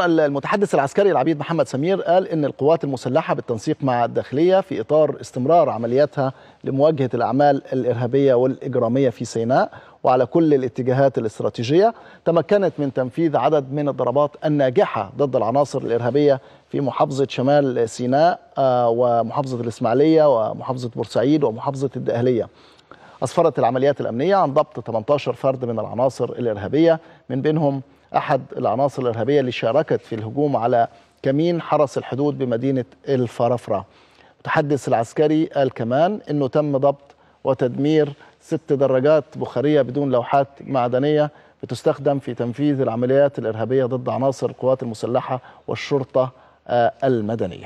المتحدث العسكري العبيد محمد سمير قال ان القوات المسلحه بالتنسيق مع الداخليه في اطار استمرار عملياتها لمواجهه الاعمال الارهابيه والاجراميه في سيناء وعلى كل الاتجاهات الاستراتيجيه تمكنت من تنفيذ عدد من الضربات الناجحه ضد العناصر الارهابيه في محافظه شمال سيناء آه، ومحافظه الاسماعيليه ومحافظه بورسعيد ومحافظه الدقهليه اسفرت العمليات الامنيه عن ضبط 18 فرد من العناصر الارهابيه من بينهم أحد العناصر الإرهابية اللي شاركت في الهجوم على كمين حرس الحدود بمدينة الفرافرة المتحدث العسكري قال كمان أنه تم ضبط وتدمير ست دراجات بخارية بدون لوحات معدنية بتستخدم في تنفيذ العمليات الإرهابية ضد عناصر القوات المسلحة والشرطة آه، المدنية